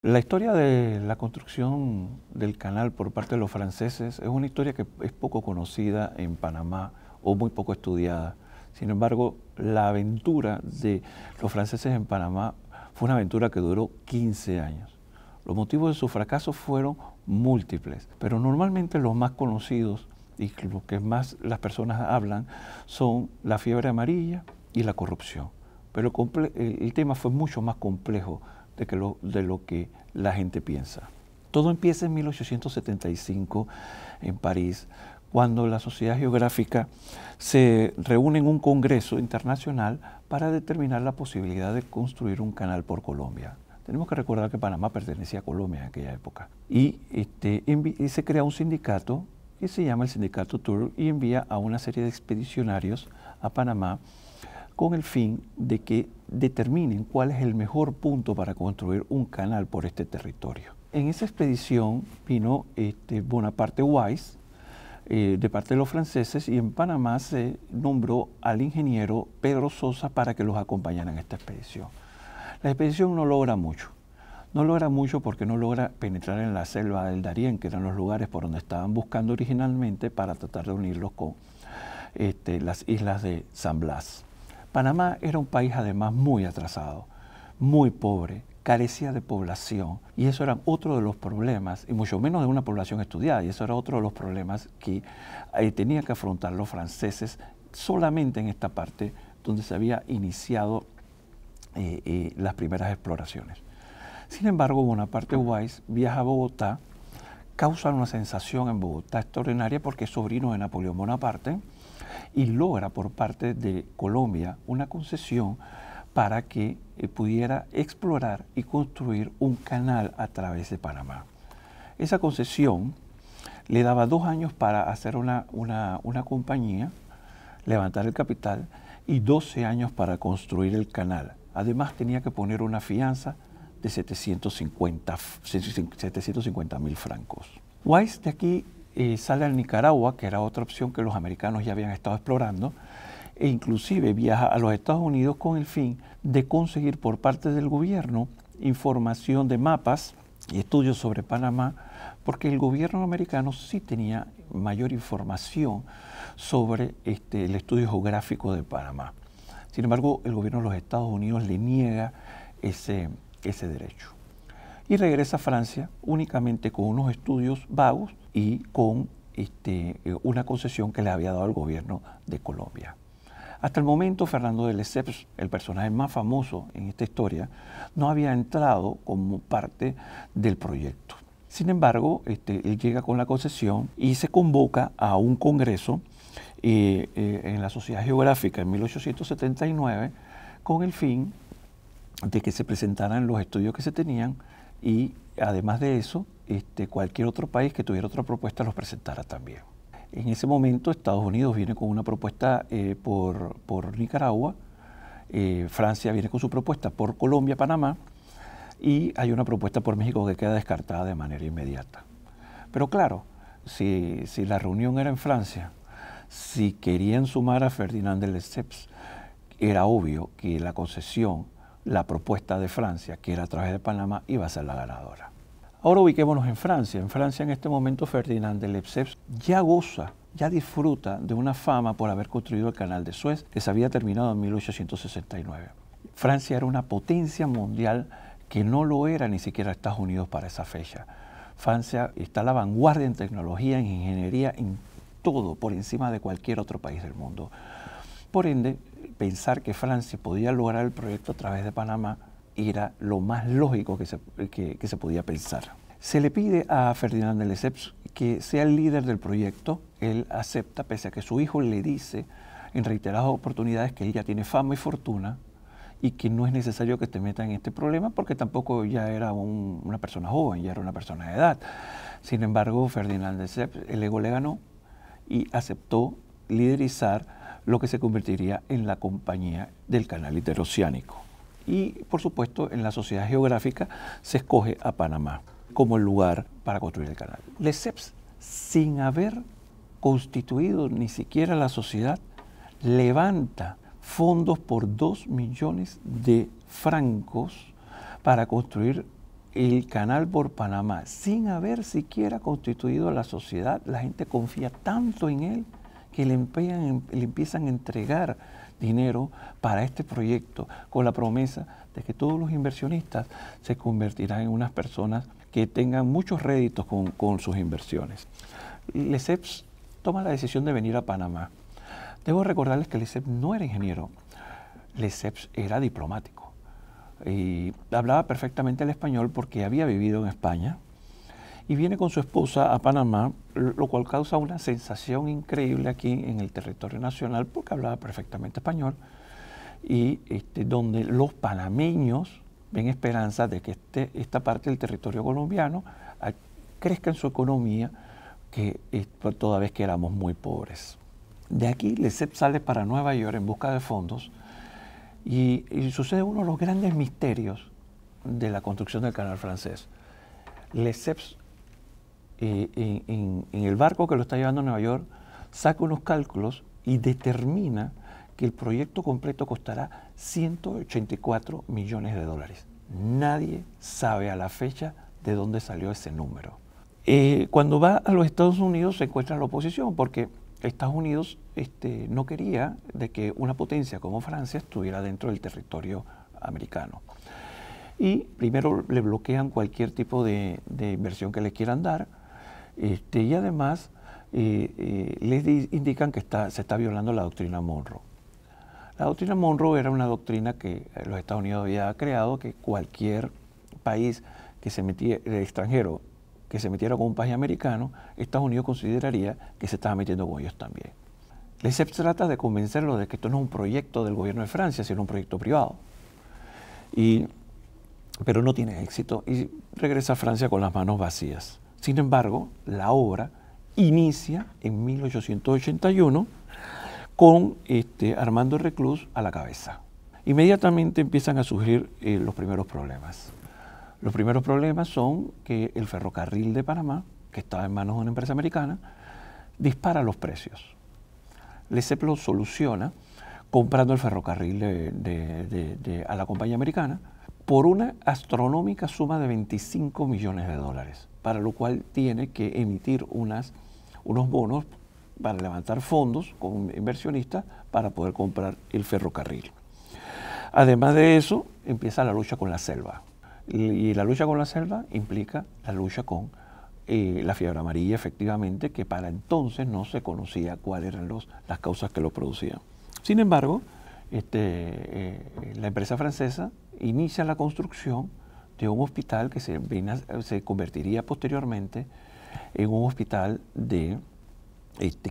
La historia de la construcción del canal por parte de los franceses es una historia que es poco conocida en Panamá o muy poco estudiada. Sin embargo, la aventura de los franceses en Panamá fue una aventura que duró 15 años. Los motivos de su fracaso fueron múltiples, pero normalmente los más conocidos y los que más las personas hablan son la fiebre amarilla y la corrupción pero el tema fue mucho más complejo de, que lo, de lo que la gente piensa. Todo empieza en 1875 en París, cuando la Sociedad Geográfica se reúne en un congreso internacional para determinar la posibilidad de construir un canal por Colombia. Tenemos que recordar que Panamá pertenecía a Colombia en aquella época. Y, este, se crea un sindicato que se llama el Sindicato Tour y envía a una serie de expedicionarios a Panamá con el fin de que determinen cuál es el mejor punto para construir un canal por este territorio. En esa expedición vino este, Bonaparte Wise, eh, de parte de los franceses y en Panamá se nombró al ingeniero Pedro Sosa para que los acompañara en esta expedición. La expedición no logra mucho. No logra mucho porque no logra penetrar en la selva del Darién, que eran los lugares por donde estaban buscando originalmente para tratar de unirlos con este, las islas de San Blas. Panamá era un país además muy atrasado, muy pobre, carecía de población y eso era otro de los problemas, y mucho menos de una población estudiada, y eso era otro de los problemas que eh, tenía tenían que afrontar los franceses solamente en esta parte donde se había iniciado eh, eh, las primeras exploraciones. Sin embargo, Bonaparte Weiss viaja a Bogotá, causa una sensación en Bogotá extraordinaria porque es sobrino de Napoleón Bonaparte, y logra por parte de Colombia una concesión para que eh, pudiera explorar y construir un canal a través de Panamá. Esa concesión le daba dos años para hacer una, una, una compañía, levantar el capital y 12 años para construir el canal. Además tenía que poner una fianza de 750 mil francos. Weiss de aquí sale al Nicaragua, que era otra opción que los americanos ya habían estado explorando, e inclusive viaja a los Estados Unidos con el fin de conseguir por parte del gobierno información de mapas y estudios sobre Panamá, porque el gobierno americano sí tenía mayor información sobre este, el estudio geográfico de Panamá. Sin embargo, el gobierno de los Estados Unidos le niega ese, ese derecho y regresa a Francia únicamente con unos estudios vagos y con este, eh, una concesión que le había dado el gobierno de Colombia. Hasta el momento, Fernando de Lesseps, el personaje más famoso en esta historia, no había entrado como parte del proyecto. Sin embargo, este, él llega con la concesión y se convoca a un congreso eh, eh, en la Sociedad Geográfica en 1879 con el fin de que se presentaran los estudios que se tenían y además de eso, este, cualquier otro país que tuviera otra propuesta los presentara también. En ese momento Estados Unidos viene con una propuesta eh, por, por, Nicaragua, eh, Francia viene con su propuesta por Colombia, Panamá, y hay una propuesta por México que queda descartada de manera inmediata. Pero claro, si, si la reunión era en Francia, si querían sumar a Ferdinand de Lesseps, era obvio que la concesión la propuesta de Francia, que era a través de Panamá, iba a ser la ganadora. Ahora ubiquémonos en Francia. En Francia en este momento Ferdinand de Lesseps ya goza, ya disfruta de una fama por haber construido el canal de Suez que se había terminado en 1869. Francia era una potencia mundial que no lo era ni siquiera Estados Unidos para esa fecha. Francia está a la vanguardia en tecnología, en ingeniería, en todo, por encima de cualquier otro país del mundo. Por ende, pensar que Francia podía lograr el proyecto a través de Panamá era lo más lógico que se, podía pensar. Se le pide a Ferdinand de Lesseps que sea el líder del proyecto. Él acepta, pese a que su hijo le dice en reiteradas oportunidades que ella tiene fama y fortuna y que no es necesario que te metan en este problema porque tampoco ya era una persona joven, ya era una persona de edad. Sin embargo, Ferdinand de Lesseps, el ego le ganó y aceptó liderizar lo que se convertiría en la compañía del canal interoceánico. Y, por supuesto, en la sociedad geográfica se escoge a Panamá como el lugar para construir el canal. Lesseps, sin haber constituido ni siquiera la sociedad, levanta fondos por 2 millones de francos para construir el canal por Panamá, sin haber siquiera constituido la sociedad. La gente confía tanto en él que le, empiezan a entregar dinero para este proyecto con la promesa de que todos los inversionistas se convertirán en unas personas que tengan muchos réditos con, sus inversiones. Lesseps toma la decisión de venir a Panamá. Debo recordarles que Lesseps no era ingeniero, Lesseps era diplomático y hablaba perfectamente el español porque había vivido en España, y viene con su esposa a Panamá, lo cual causa una sensación increíble aquí en el territorio nacional porque hablaba perfectamente español y este, donde los panameños ven esperanza de que este, esta parte del territorio colombiano ah, crezca en su economía, que este, toda vez que éramos muy pobres. De aquí, Lesseps sale para Nueva York en busca de fondos y, sucede uno de los grandes misterios de la construcción del canal francés en, el barco que lo está llevando a Nueva York, saca unos cálculos y determina que el proyecto completo costará 184 millones de dólares. Nadie sabe a la fecha de dónde salió ese número. Eh, cuando va a los Estados Unidos se encuentra la oposición porque Estados Unidos este, no quería de que una potencia como Francia estuviera dentro del territorio americano. Y primero le bloquean cualquier tipo de, de inversión que le quieran dar, este, y además eh, eh, les indican que se está violando la doctrina Monroe. La doctrina Monroe era una doctrina que eh, los Estados Unidos había creado, que cualquier país que extranjero que se metiera con un país americano, Estados Unidos consideraría que se estaba metiendo con ellos también. Les trata de convencerlos de que esto no es un proyecto del gobierno de Francia, sino un proyecto privado. pero no tiene éxito y regresa a Francia con las manos vacías. Sin embargo, la obra inicia en 1881 con este, Armando Reclus a la cabeza. Inmediatamente empiezan a surgir eh, los primeros problemas. Los primeros problemas son que el ferrocarril de Panamá, que estaba en manos de una empresa americana, dispara los precios. Le lo soluciona comprando el ferrocarril a la compañía americana por una astronómica suma de 25 millones de dólares para lo cual tiene que emitir unos bonos para levantar fondos con inversionistas para poder comprar el ferrocarril. Además de eso, empieza la lucha con la selva. Y la lucha con la selva implica la lucha con eh, la fiebre amarilla, efectivamente, que para entonces no se conocía cuáles eran las causas que lo producían. Sin embargo, este, eh, eh, la empresa francesa inicia la construcción de un hospital que se, convertiría posteriormente en un hospital de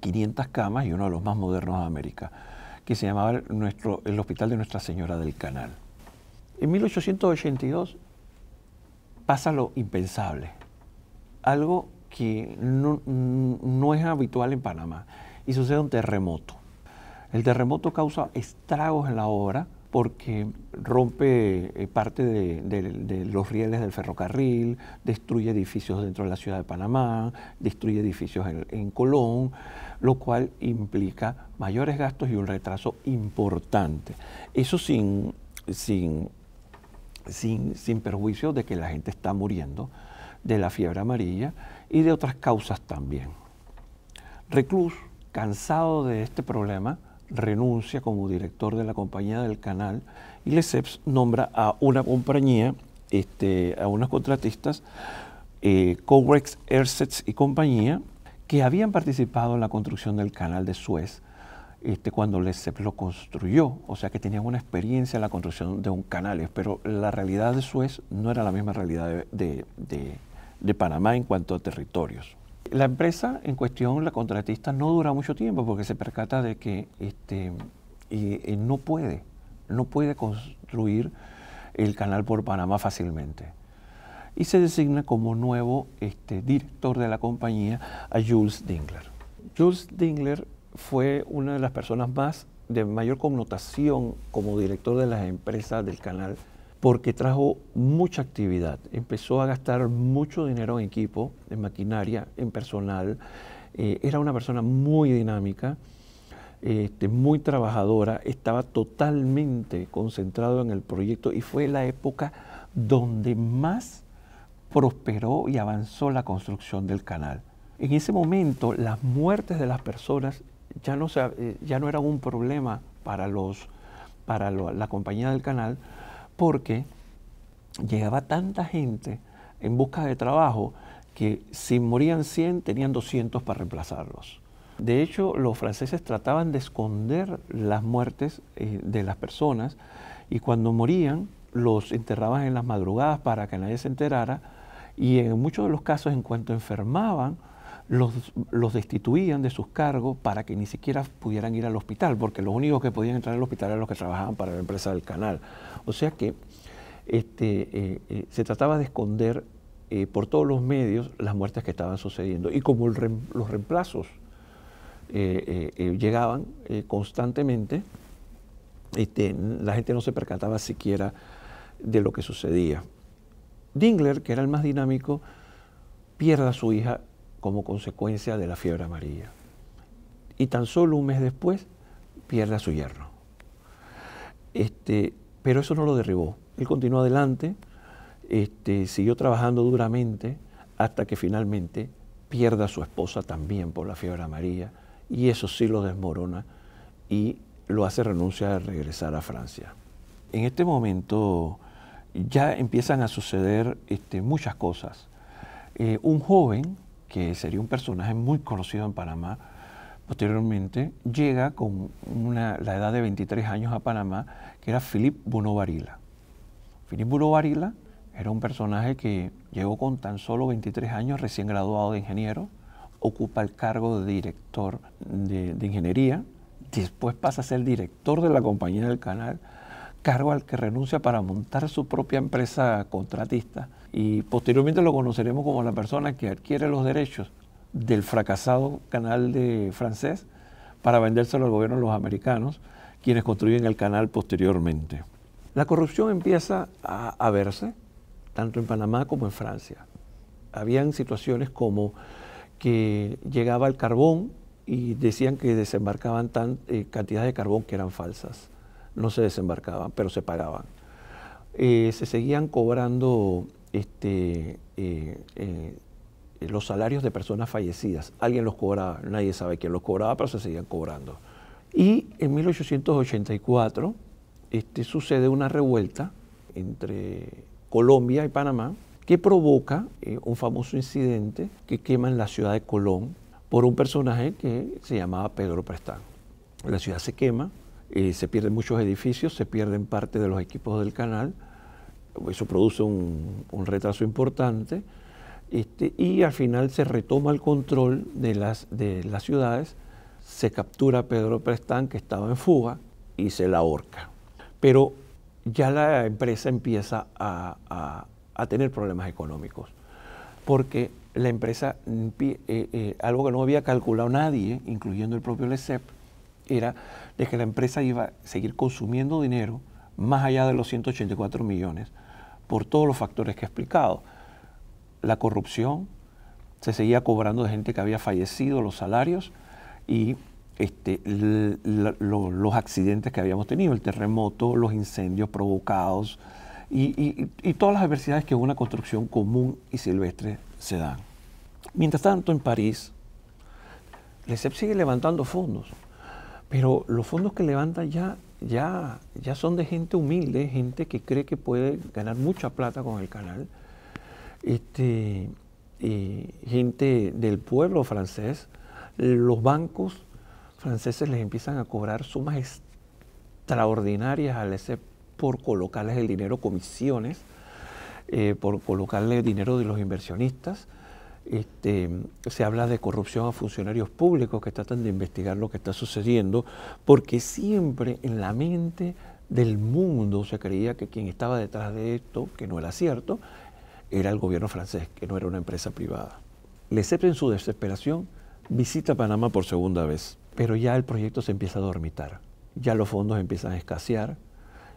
500 este, camas y uno de los más modernos de América, que se llamaba el, Hospital de Nuestra Señora del Canal. En 1882 pasa lo impensable, algo que no, no es habitual en Panamá, y sucede un terremoto. El terremoto causa estragos en la obra, porque rompe eh, parte de, los rieles del ferrocarril, destruye edificios dentro de la ciudad de Panamá, destruye edificios en, Colón, lo cual implica mayores gastos y un retraso importante. Eso sin, sin perjuicio de que la gente está muriendo de la fiebre amarilla y de otras causas también. Reclus, cansado de este problema, renuncia como director de la compañía del canal y Lesseps nombra a una compañía, este, a unos contratistas, eh, y compañía, que habían participado en la construcción del canal de Suez este, cuando Lesseps lo construyó, o sea que tenían una experiencia en la construcción de un canal, pero la realidad de Suez no era la misma realidad de Panamá en cuanto a territorios. La empresa en cuestión, la contratista, no dura mucho tiempo porque se percata de que este, no puede, no puede construir el canal por Panamá fácilmente. Y se designa como nuevo este, director de la compañía a Jules Dingler. Jules Dingler fue una de las personas más de mayor connotación como director de las empresas del canal porque trajo mucha actividad. Empezó a gastar mucho dinero en equipo, en maquinaria, en personal. Eh, era una persona muy dinámica, este, muy trabajadora, estaba totalmente concentrado en el proyecto y fue la época donde más prosperó y avanzó la construcción del canal. En ese momento las muertes de las personas ya no, eh, ya no eran un problema para, para la compañía del canal, porque llegaba tanta gente en busca de trabajo que si morían 100 tenían 200 para reemplazarlos. De hecho, los franceses trataban de esconder las muertes eh, de las personas y cuando morían los enterraban en las madrugadas para que nadie se enterara y en muchos de los casos en cuanto enfermaban los, destituían de sus cargos para que ni siquiera pudieran ir al hospital, porque los únicos que podían entrar al hospital eran los que trabajaban para la empresa del canal. O sea que este, eh, eh, se trataba de esconder eh, por todos los medios las muertes que estaban sucediendo. Y como los reemplazos llegaban constantemente, este, la gente no se percataba siquiera de lo que sucedía. Dingler, que era el más dinámico, pierde a su hija como consecuencia de la fiebre amarilla. Y tan solo un mes después pierde a su yerno. Este, pero eso no lo derribó. Él continuó adelante, este, siguió trabajando duramente hasta que finalmente pierde a su esposa también por la fiebre amarilla y eso sí lo desmorona y lo hace renunciar a regresar a Francia. En este momento ya empiezan a suceder este, muchas cosas. Eh, un joven que sería un personaje muy conocido en Panamá, posteriormente llega con la edad de 23 años a Panamá, que era Philip Bunovarila. Philip Varila era un personaje que llegó con tan solo 23 años, recién graduado de ingeniero, ocupa el cargo de director de ingeniería, después pasa a ser director de la compañía del canal, cargo al que renuncia para montar su propia empresa contratista y posteriormente lo conoceremos como la persona que adquiere los derechos del fracasado canal de francés para vendérselo al gobierno de los americanos, quienes construyen el canal posteriormente. La corrupción empieza a, verse tanto en Panamá como en Francia. Habían situaciones como que llegaba el carbón y decían que desembarcaban tan, eh, cantidades de carbón que eran falsas. No se desembarcaban, pero se pagaban. Eh, se seguían cobrando este, eh, eh, los salarios de personas fallecidas. Alguien los cobraba, nadie sabe quién los cobraba, pero se seguían cobrando. Y en 1884 este, sucede una revuelta entre Colombia y Panamá que provoca eh, un famoso incidente que quema en la ciudad de Colón por un personaje que se llamaba Pedro Prestán. La ciudad se quema, se pierden muchos edificios, se pierden parte de los equipos del canal eso produce un, retraso importante, este, y al final se retoma el control de las, ciudades, se captura a Pedro Prestán, que estaba en fuga, y se la ahorca. Pero ya la empresa empieza a, tener problemas económicos, porque la empresa, eh, eh, algo que no había calculado nadie, incluyendo el propio LECEP, era de que la empresa iba a seguir consumiendo dinero más allá de los 184 millones, por todos los factores que he explicado. La corrupción, se seguía cobrando de gente que había fallecido los salarios y este, los accidentes que habíamos tenido, el terremoto, los incendios provocados y, todas las adversidades que una construcción común y silvestre se dan. Mientras tanto, en París, la sigue levantando fondos, pero los fondos que levanta ya ya, ya son de gente humilde, gente que cree que puede ganar mucha plata con el canal, este, y gente del pueblo francés, los bancos franceses les empiezan a cobrar sumas extraordinarias al hacer por colocarles el dinero, comisiones, eh, por colocarle el dinero de los inversionistas. Este, se habla de corrupción a funcionarios públicos que tratan de investigar lo que está sucediendo, porque siempre en la mente del mundo se creía que quien estaba detrás de esto, que no era cierto, era el gobierno francés, que no era una empresa privada. Lesseps en su desesperación visita Panamá por segunda vez, pero ya el proyecto se empieza a dormitar, ya los fondos empiezan a escasear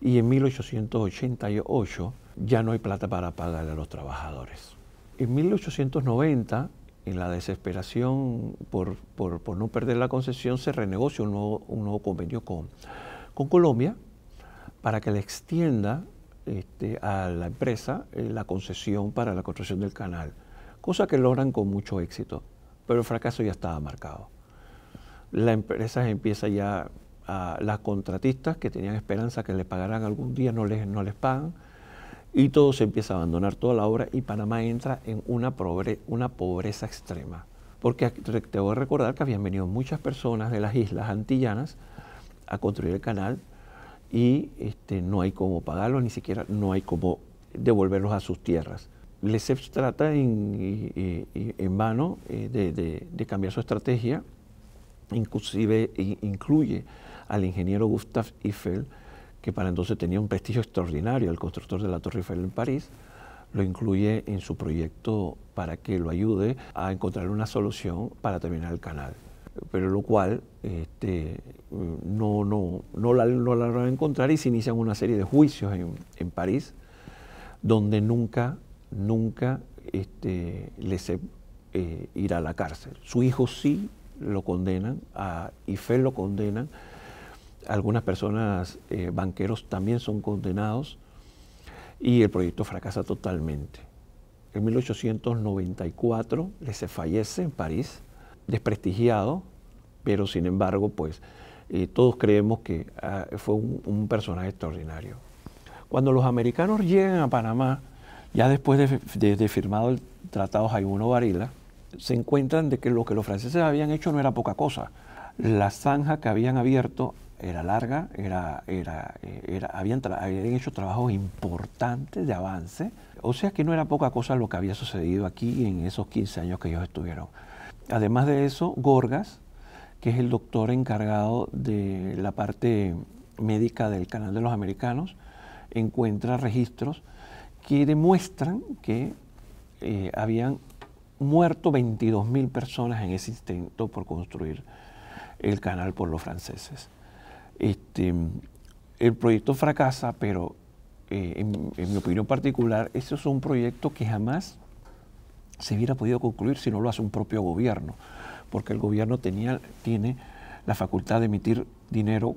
y en 1888 ya no hay plata para pagar a los trabajadores. En 1890, en la desesperación por, no perder la concesión, se renegocia un nuevo, convenio con, con Colombia para que le extienda este, a la empresa eh, la concesión para la construcción del canal, cosa que logran con mucho éxito, pero el fracaso ya estaba marcado. La empresa empieza ya, a, las contratistas que tenían esperanza que le pagaran algún día no no les pagan, y todo se empieza a abandonar, toda la obra, y Panamá entra en una, pobre, una pobreza extrema. Porque te voy a recordar que habían venido muchas personas de las islas antillanas a construir el canal y este, no hay cómo pagarlos, ni siquiera no hay cómo devolverlos a sus tierras. LESEF trata en, vano eh, de, cambiar su estrategia, inclusive incluye al ingeniero Gustav Eiffel, que para entonces tenía un prestigio extraordinario, el constructor de la Torre Eiffel en París, lo incluye en su proyecto para que lo ayude a encontrar una solución para terminar el canal. Pero lo cual este, no, no, no, la, no encontrar y se inician una serie de juicios en, París donde nunca, nunca este, le se eh, irá a la cárcel. Su hijo sí lo condenan, a Eiffel lo condenan algunas personas, eh, banqueros, también son condenados y el proyecto fracasa totalmente. En 1894 se fallece en París, desprestigiado, pero sin embargo, pues eh, todos creemos que ah, fue un, personaje extraordinario. Cuando los americanos llegan a Panamá, ya después de, firmado el Tratado Jaibuno Varila, se encuentran de que lo que los franceses habían hecho no era poca cosa. La zanja que habían abierto era larga, era, eh, habían, hecho trabajos importantes de avance, o sea que no era poca cosa lo que había sucedido aquí en esos 15 años que ellos estuvieron. Además de eso, Gorgas, que es el doctor encargado de la parte médica del Canal de los Americanos, encuentra registros que demuestran que eh, habían muerto 22.000 personas en ese intento por construir el canal por los franceses. Este, el proyecto fracasa, pero eh, en, mi opinión particular, ese es un proyecto que jamás se hubiera podido concluir si no lo hace un propio gobierno, porque el gobierno tenía, tiene la facultad de emitir dinero,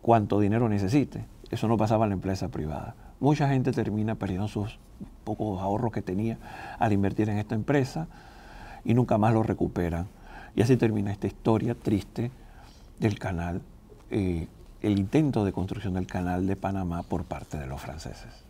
cuanto dinero necesite. Eso no pasaba en la empresa privada. Mucha gente termina perdiendo sus pocos ahorros que tenía al invertir en esta empresa y nunca más lo recuperan. Y así termina esta historia triste del canal eh, el intento de construcción del canal de Panamá por parte de los franceses.